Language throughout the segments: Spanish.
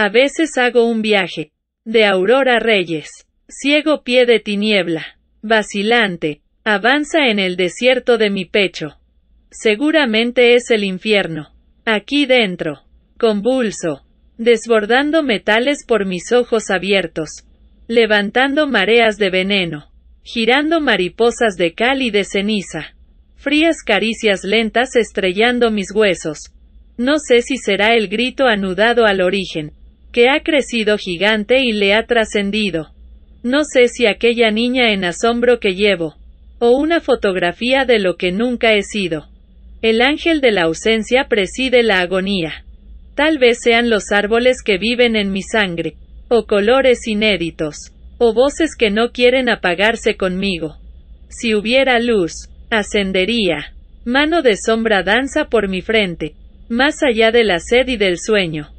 A veces hago un viaje. De Aurora Reyes. Ciego pie de tiniebla. Vacilante. Avanza en el desierto de mi pecho. Seguramente es el infierno. Aquí dentro. Convulso. Desbordando metales por mis ojos abiertos. Levantando mareas de veneno. Girando mariposas de cal y de ceniza. Frías caricias lentas estrellando mis huesos. No sé si será el grito anudado al origen que ha crecido gigante y le ha trascendido. No sé si aquella niña en asombro que llevo, o una fotografía de lo que nunca he sido. El ángel de la ausencia preside la agonía. Tal vez sean los árboles que viven en mi sangre, o colores inéditos, o voces que no quieren apagarse conmigo. Si hubiera luz, ascendería. Mano de sombra danza por mi frente, más allá de la sed y del sueño.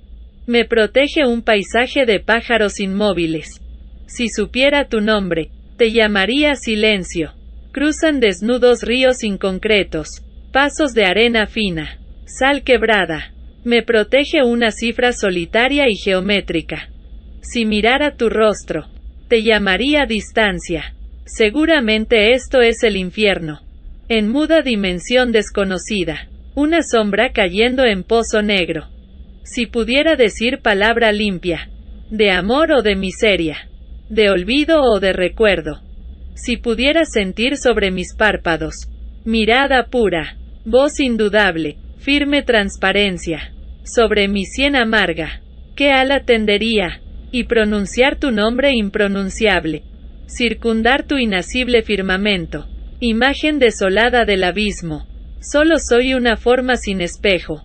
Me protege un paisaje de pájaros inmóviles. Si supiera tu nombre, te llamaría silencio. Cruzan desnudos ríos inconcretos, pasos de arena fina, sal quebrada. Me protege una cifra solitaria y geométrica. Si mirara tu rostro, te llamaría distancia. Seguramente esto es el infierno. En muda dimensión desconocida, una sombra cayendo en pozo negro. Si pudiera decir palabra limpia, de amor o de miseria, de olvido o de recuerdo, si pudiera sentir sobre mis párpados, mirada pura, voz indudable, firme transparencia, sobre mi sien amarga, qué ala tendería, y pronunciar tu nombre impronunciable, circundar tu inacible firmamento, imagen desolada del abismo, solo soy una forma sin espejo,